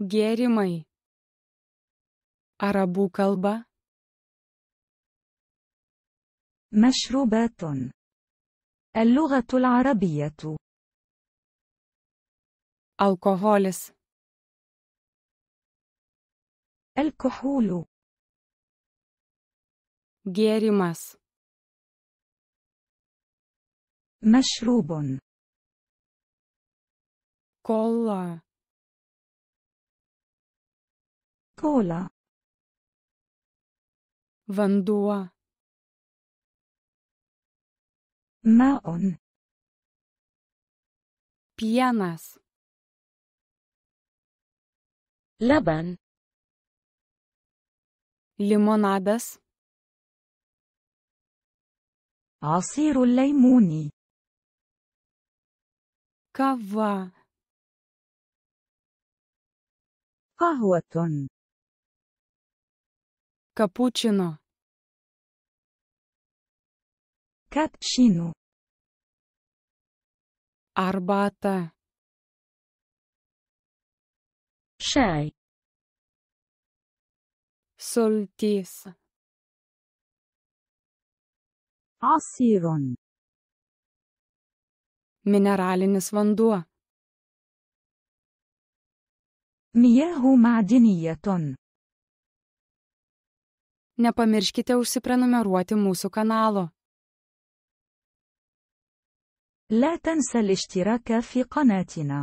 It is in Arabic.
Геримой. أرب كلب مشروبات اللغة العربية الكحولس الكحول gėrimas مشروب كولا كولا فندوة ماء بياناس لبن Limonadas. عصير الليمون كافا قهوة Cappuccino. Cappuccino. Arbaata. Шай. Сольтис. Асирон. Mineralinis vanduo. Mijahu ma'dinijetun. Nepamirškite užsiprenumeruoti mūsų kanalo. لا تنسى الاشتراك في قناتنا.